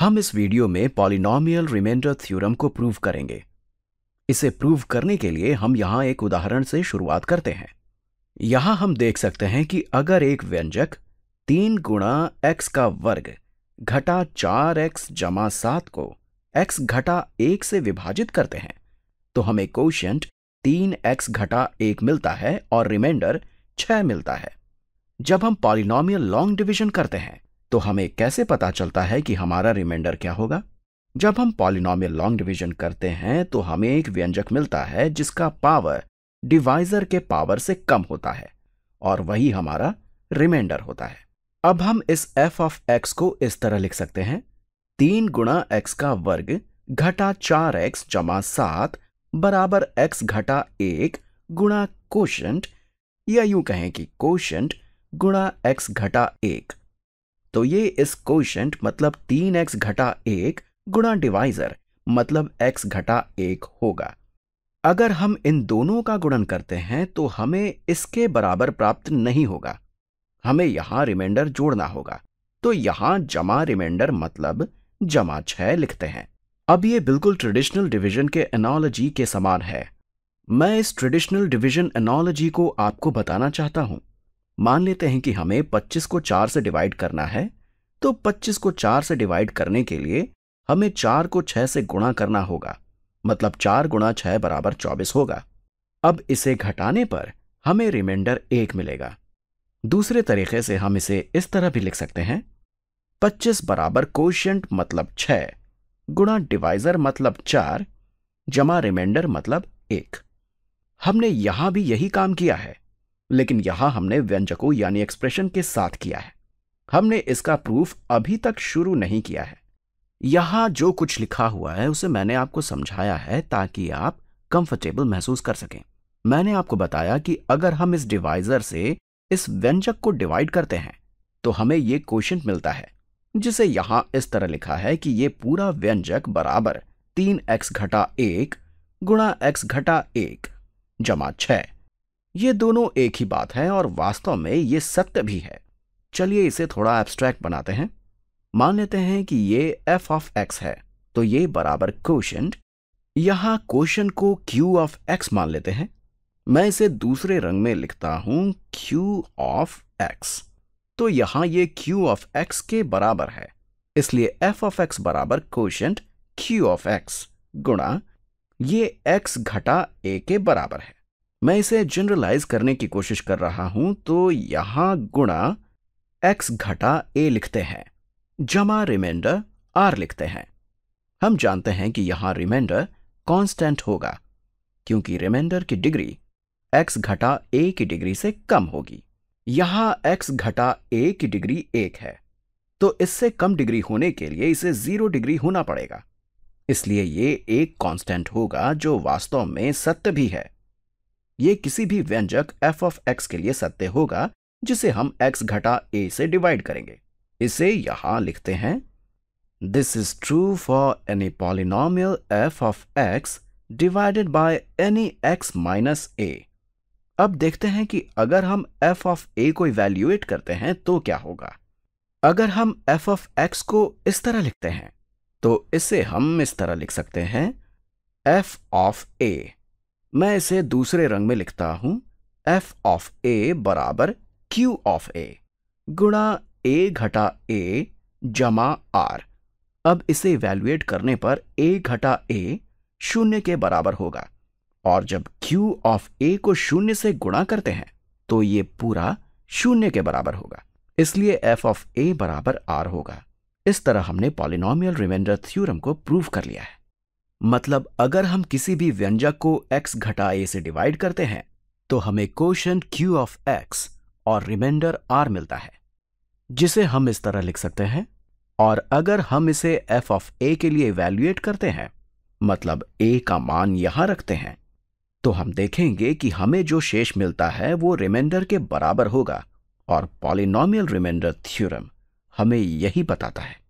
हम इस वीडियो में पॉलिनॉमियल रिमाइंडर थ्योरम को प्रूव करेंगे इसे प्रूव करने के लिए हम यहां एक उदाहरण से शुरुआत करते हैं यहां हम देख सकते हैं कि अगर एक व्यंजक तीन गुणा एक्स का वर्ग घटा चार एक्स जमा सात को एक्स घटा एक से विभाजित करते हैं तो हमें क्वेश्चन तीन एक्स घटा एक मिलता है और रिमाइंडर छह मिलता है जब हम पॉलिनॉमियल लॉन्ग डिवीजन करते हैं तो हमें कैसे पता चलता है कि हमारा रिमाइंडर क्या होगा जब हम पॉलिनॉमियल लॉन्ग डिवीजन करते हैं तो हमें एक व्यंजक मिलता है जिसका पावर डिवाइजर के पावर से कम होता है और वही हमारा रिमाइंडर होता है अब हम इस एफ ऑफ एक्स को इस तरह लिख सकते हैं तीन गुणा एक्स का वर्ग घटा चार एक्स जमा सात बराबर एक्स घटा एक गुणा कोशंट या यूं कहें कि कोशंट गुणा एक्स घटा एक तो ये इस क्वेश्चन मतलब तीन एक्स घटा एक गुणा डिवाइजर मतलब एक्स घटा एक होगा अगर हम इन दोनों का गुणन करते हैं तो हमें इसके बराबर प्राप्त नहीं होगा हमें यहां रिमाइंडर जोड़ना होगा तो यहां जमा रिमाइंडर मतलब जमा छह लिखते हैं अब ये बिल्कुल ट्रेडिशनल डिवीजन के एनोलॉजी के समान है मैं इस ट्रेडिशनल डिवीजन एनोलॉजी को आपको बताना चाहता हूं मान लेते हैं कि हमें 25 को 4 से डिवाइड करना है तो 25 को 4 से डिवाइड करने के लिए हमें 4 को 6 से गुणा करना होगा मतलब 4 गुणा छह बराबर चौबीस होगा अब इसे घटाने पर हमें रिमाइंडर एक मिलेगा दूसरे तरीके से हम इसे इस तरह भी लिख सकते हैं 25 बराबर कोशियंट मतलब 6 गुणा डिवाइजर मतलब 4 जमा रिमाइंडर मतलब एक हमने यहां भी यही काम किया है लेकिन यहां हमने व्यंजकों यानी एक्सप्रेशन के साथ किया है हमने इसका प्रूफ अभी तक शुरू नहीं किया है यहां जो कुछ लिखा हुआ है उसे मैंने आपको समझाया है ताकि आप कंफर्टेबल महसूस कर सकें मैंने आपको बताया कि अगर हम इस डिवाइजर से इस व्यंजक को डिवाइड करते हैं तो हमें ये क्वेश्चन मिलता है जिसे यहां इस तरह लिखा है कि ये पूरा व्यंजक बराबर तीन एक्स घटा एक गुणा एक्स घटा एक जमा छह ये दोनों एक ही बात है और वास्तव में ये सत्य भी है चलिए इसे थोड़ा एब्स्ट्रैक्ट बनाते हैं मान लेते हैं कि ये एफ ऑफ एक्स है तो ये बराबर क्वेश्चन यहां क्वेश्चन को क्यू ऑफ एक्स मान लेते हैं मैं इसे दूसरे रंग में लिखता हूं क्यू ऑफ एक्स तो यहां ये क्यू ऑफ एक्स के बराबर है इसलिए एफ ऑफ एक्स बराबर क्वेश्चन क्यू ऑफ एक्स गुणा ये एक्स घटा ए के बराबर है मैं इसे जनरलाइज करने की कोशिश कर रहा हूं तो यहां गुणा एक्स घटा ए लिखते हैं जमा रिमाइंडर आर लिखते हैं हम जानते हैं कि यहां रिमाइंडर कांस्टेंट होगा क्योंकि रिमाइंडर की डिग्री एक्स घटा ए की डिग्री से कम होगी यहां एक्स घटा ए की डिग्री एक है तो इससे कम डिग्री होने के लिए इसे जीरो डिग्री होना पड़ेगा इसलिए ये एक कांस्टेंट होगा जो वास्तव में सत्य भी है ये किसी भी व्यंजक एफ ऑफ एक्स के लिए सत्य होगा जिसे हम एक्स घटा ए से डिवाइड करेंगे इसे यहां लिखते हैं this is true for any polynomial f of x divided by any x minus a अब देखते हैं कि अगर हम एफ ऑफ ए को इवेल्युएट करते हैं तो क्या होगा अगर हम एफ ऑफ एक्स को इस तरह लिखते हैं तो इसे हम इस तरह लिख सकते हैं एफ ऑफ ए मैं इसे दूसरे रंग में लिखता हूं एफ ऑफ ए बराबर क्यू ऑफ ए गुणा ए घटा ए जमा आर अब इसे इवेल्युएट करने पर ए घटा ए शून्य के बराबर होगा और जब q ऑफ a को शून्य से गुणा करते हैं तो ये पूरा शून्य के बराबर होगा इसलिए f ऑफ a बराबर r होगा इस तरह हमने पॉलिनोमियल रिमाइंडर थ्योरम को प्रूव कर लिया है मतलब अगर हम किसी भी व्यंजक को x घटा a से डिवाइड करते हैं तो हमें क्वेश्चन q ऑफ x और रिमाइंडर r मिलता है जिसे हम इस तरह लिख सकते हैं और अगर हम इसे f ऑफ a के लिए वैल्यूएट करते हैं मतलब a का मान यहां रखते हैं तो हम देखेंगे कि हमें जो शेष मिलता है वो रिमाइंडर के बराबर होगा और पॉलिनॉमियल रिमाइंडर थ्योरम हमें यही बताता है